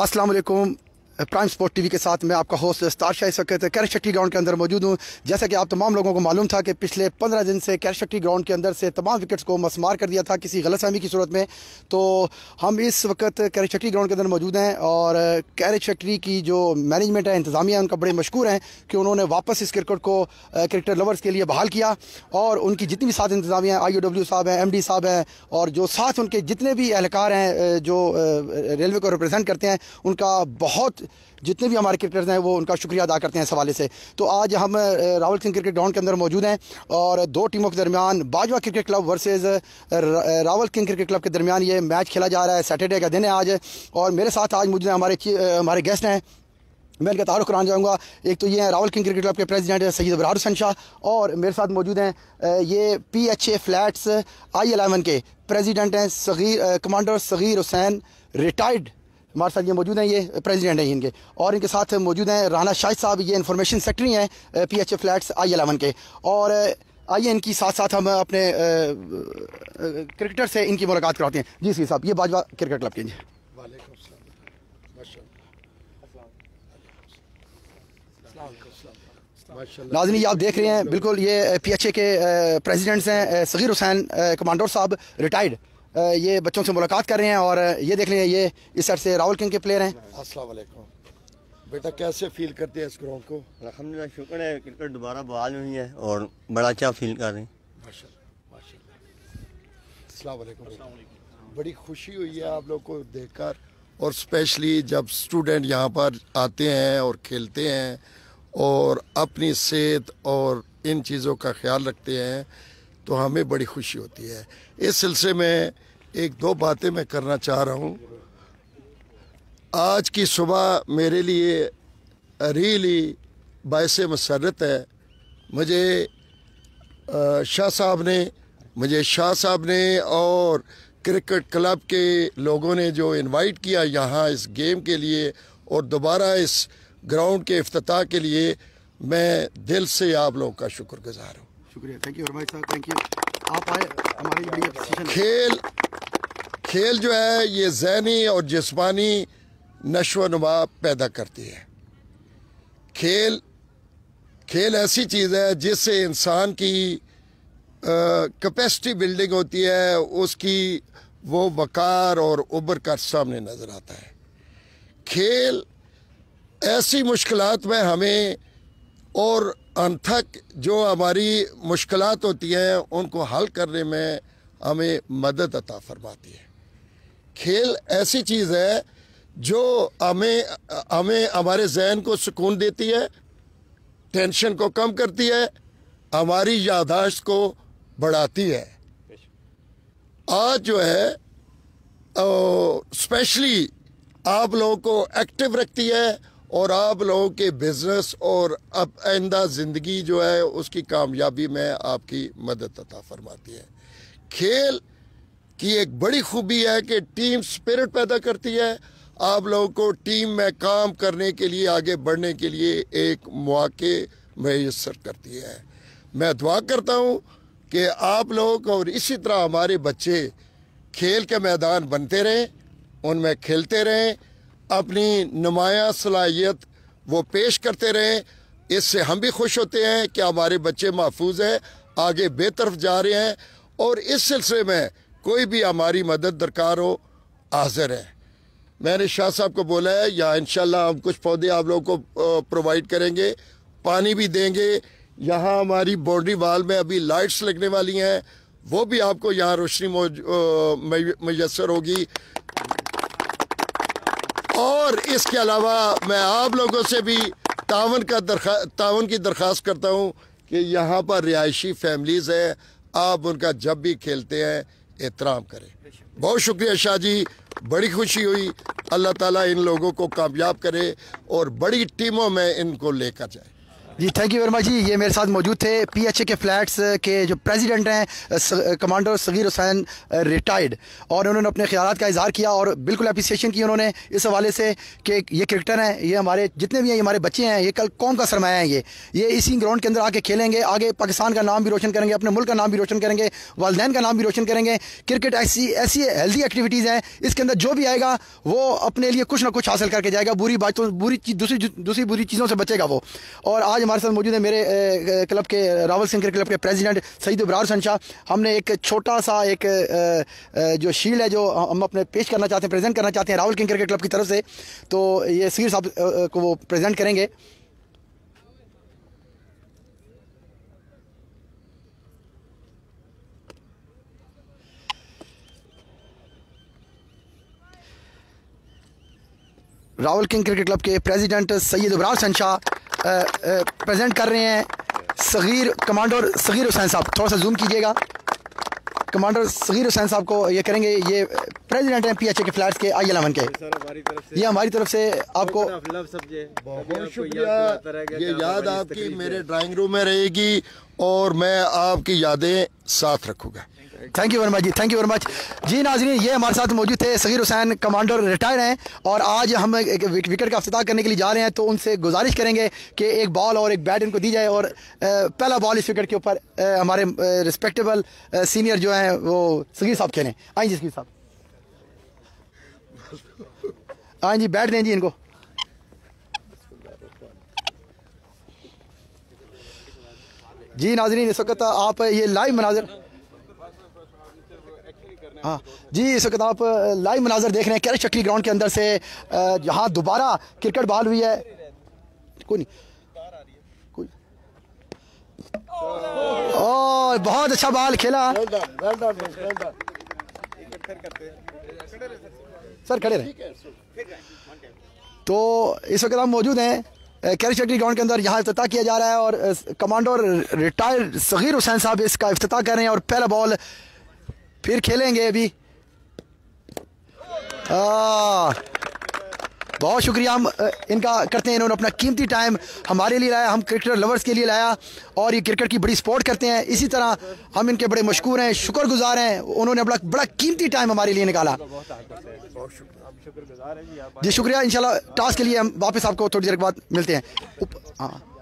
السلام عليكم prime sport TV के साथ मैं आपका होस्ट स्टारशाह इस वक्त कैरशट्टी ग्राउंड के अंदर मौजूद हूँ जैसा कि आप तमाम लोगों को मालूम था कि पिछले पंद्रह दिन से कैरशट्टी ग्राउंड के अंदर से तमाम विकेट्स को मसमार कर दिया था किसी गलत फहमी की सूरत में तो हम इस वक्त कैरशट्टी ग्राउंड के अंदर मौजूद हैं और कैरशट्टी की जो मैनेजमेंट है इंतज़ामिया उनका बड़े मशहूर हैं कि उन्होंने वापस इस क्रिकेट को क्रिकेटर लवर्स के लिए बहाल किया और उनकी जितनी भी साथ इंतज़ामिया आई ओ डब्ल्यू साहब हैं एम डी साहब हैं और जो साथ उनके जितने भी एहलकार हैं जो रेलवे को रिप्रजेंट करते हैं उनका बहुत जितने भी हमारे क्रिकेटर्स हैं वो उनका शुक्रिया अदा करते हैं इस हवाले से तो आज हम रावल सिंह क्रिकेट ग्राउंड के अंदर मौजूद हैं और दो टीमों के दरमियान Bajwa cricket club versus Rawal king cricket club के दरमियान ये मैच खेला जा रहा है सैटरडे का दिन है आज और मेरे साथ आज मुझे हमारे हमारे गेस्ट हैं मैं इनका तारुक कराना चाहूँगा एक तो ये हैं रावल किंग क्रिकेट क्लब के प्रेसिडेंट सैद अबरार हुसैन शाह और मेरे साथ मौजूद हैं ये P H A flats I eleven के प्रेसिडेंट हैं सगीर कमांडर सगीर हुसैन रिटायर्ड हमारे साथ ये मौजूद हैं ये प्रेसिडेंट हैं इनके और इनके साथ मौजूद हैं राना शाहिद साहब ये इन्फॉर्मेशन सेक्रेटरी हैं P H A flats I eleven के और आइए इनकी साथ साथ हम अपने क्रिकेटर से इनकी मुलाकात कराते हैं जी सी साहब ये बाजवा क्रिकेट क्लब के जी नाजनी आप देख रहे हैं बिल्कुल ये पी एच ए के प्रेसिडेंट्स हैं सगीर हुसैन कमांडर साहब रिटायर्ड ये बच्चों से मुलाकात कर रहे हैं और ये देख लें ये इस सर से राहुल किंग के प्लेयर हैं असलकुम बेटा कैसे फील करते हैं इस ग्राउंड को अलहमदिल्ला शुक्र है क्रिकेट दोबारा बहाल हुई है और बड़ा अच्छा फील कर रहे हैं बड़ी खुशी हुई है आप लोग को देखकर और स्पेशली जब स्टूडेंट यहाँ पर आते हैं और खेलते हैं और अपनी सेहत और इन चीज़ों का ख्याल रखते हैं तो हमें बड़ी खुशी होती है इस सिलसिले में एक दो बातें मैं करना चाह रहा हूँ आज की सुबह मेरे लिए रियली बायस मसरत है मुझे शाह साहब ने मुझे शाह साहब ने और क्रिकेट क्लब के लोगों ने जो इनवाइट किया यहाँ इस गेम के लिए और दोबारा इस ग्राउंड के अफ्ताह के लिए मैं दिल से आप लोगों का शुक्रगुजार हूँ शुक्रिया थैंक यू थैंक यू आप आए हमारी खेल खेल जो है ये जहनी और जिसमानी नशो नुमा पैदा करती है खेल खेल ऐसी चीज़ है जिससे इंसान की कैपेसिटी बिल्डिंग होती है उसकी वो वकार और उबर कर सामने नज़र आता है खेल ऐसी मुश्किल में हमें और अनथक जो हमारी मुश्किल होती हैं उनको हल करने में हमें मदद अता फरमाती है खेल ऐसी चीज़ है जो हमें हमें हमारे जहन को सुकून देती है टेंशन को कम करती है हमारी यादाश्त को बढ़ाती है आज जो है स्पेशली आप लोगों को एक्टिव रखती है और आप लोगों के बिजनेस और अब आइंदा ज़िंदगी जो है उसकी कामयाबी में आपकी मदद अता फरमाती है खेल की एक बड़ी खूबी है कि टीम स्पिरिट पैदा करती है आप लोगों को टीम में काम करने के लिए आगे बढ़ने के लिए एक मौके मैसर करती है मैं दुआ करता हूँ कि आप लोग और इसी तरह हमारे बच्चे खेल के मैदान बनते रहें उनमें खेलते रहें अपनी नुमाया सलाहियत वो पेश करते रहें इससे हम भी खुश होते हैं कि हमारे बच्चे महफूज हैं आगे बेतरफ जा रहे हैं और इस सिलसिले में कोई भी हमारी मदद दरकार हो हाजिर है मैंने शाह साहब को बोला है या इन हम कुछ पौधे आप लोगों को प्रोवाइड करेंगे पानी भी देंगे यहाँ हमारी बॉन्ड्री वाल में अभी लाइट्स लगने वाली हैं वो भी आपको यहाँ रोशनी मैसर होगी और इसके अलावा मैं आप लोगों से भी तावन का दरखा तावन की दरख्वास्त करता हूँ कि यहाँ पर रिहायशी फैमिलीज़ हैं आप उनका जब भी खेलते हैं एहतराम करें बहुत शुक्रिया शाह जी बड़ी खुशी हुई अल्लाह ताला इन लोगों को कामयाब करे और बड़ी टीमों में इनको लेकर जाए जी थैंक यू वेरी मच जी ये मेरे साथ मौजूद थे पीएचए के फ्लैट्स के जो प्रेसिडेंट हैं कमांडर सगीर हुसैन रिटायर्ड और उन्होंने अपने ख्याल का इजहार किया और बिल्कुल अप्रिसिएशन की उन्होंने इस हवाले से कि ये क्रिकेटर हैं ये हमारे जितने भी हैं ये हमारे बच्चे हैं ये कल कौम का सरमाया है ये ये इसी ग्राउंड के अंदर आके खेलेंगे आगे पाकिस्तान का नाम भी रोशन करेंगे अपने मुल्क का नाम भी रोशन करेंगे वालदेन का नाम भी रोशन करेंगे क्रिकेट ऐसी ऐसी हेल्दी एक्टिविटीज़ हैं इसके अंदर जो भी आएगा वो अपने लिए कुछ ना कुछ हासिल करके जाएगा बुरी बातों बुरी दूसरी दूसरी बुरी चीज़ों से बचेगा वो और आज हमारे साथ मौजूद है मेरे क्लब के रावल सिंह क्लब के प्रेसिडेंट सईद इब्रार शाह हमने एक छोटा सा एक जो शील्ड है जो हम अपने पेश करना चाहते हैं प्रेजेंट करना चाहते हैं रावल सिंह क्रिकेट क्लब की तरफ से तो ये सीर साहब को वो प्रेजेंट करेंगे रावल किंग क्रिकेट क्लब के प्रेसिडेंट सैयद उबरार शनशाह प्रेजेंट कर रहे हैं सगीर कमांडर सगीर हुसैन साहब थोड़ा सा जूम कीजिएगा कमांडर सगीर हुसैन साहब को ये करेंगे ये प्रेसिडेंट हैं पीएचए के फ्लैट्स के आई एलेवन के ये हमारी तरफ से आपको बहुत शुक्रिया ये याद आपकी मेरे ड्राइंग रूम में रहेगी और मैं आपकी यादें साथ रखूंगा थैंक यू वेरी मच जी थैंक यू वेरी मच जी नाजरीन ये हमारे साथ मौजूद थे सगीर हुसैन कमांडर रिटायर हैं और आज हम एक विकेट का अफ्ताह करने के लिए जा रहे हैं तो उनसे गुजारिश करेंगे कि एक बॉल और एक बैट इनको दी जाए और पहला बॉल इस विकेट के ऊपर हमारे रिस्पेक्टेबल सीनियर जो हैं वो सगीर साहब खेलें आई जी सगीर साहब हाँ जी बैठ दें जी इनको जी नाजरीन इस वक्त आप ये लाइव मनाजर हाँ जी इस वक्त आप लाइव मनाजर देख रहे हैं कैरे चक्की ग्राउंड के अंदर से जहाँ दोबारा क्रिकेट बहाल हुई है कोई नहीं कोई ओ बहुत अच्छा बॉल खेला well done, well done, well done. Sir खड़े रहे तो इस वक्त हम मौजूद हैं कैरी फैक्ट्री ग्राउंड के अंदर यहाँ अफ्ताह किया जा रहा है और कमांडर रिटायर्ड सगीर हुसैन साहब इसका अफ्ताह कर रहे हैं और पहला बॉल फिर खेलेंगे अभी बहुत शुक्रिया हम इनका करते हैं इन्होंने अपना कीमती टाइम हमारे लिए लाया हम क्रिकेटर लवर्स के लिए लाया और ये क्रिकेट की बड़ी सपोर्ट करते हैं इसी तरह हम इनके बड़े मशहूर हैं शुक्र गुजार हैं उन्होंने अपना बड़ा कीमती टाइम हमारे लिए निकाला जी शुक्रिया इन टास्क के लिए हम वापस आपको थोड़ी देर के बाद मिलते हैं हाँ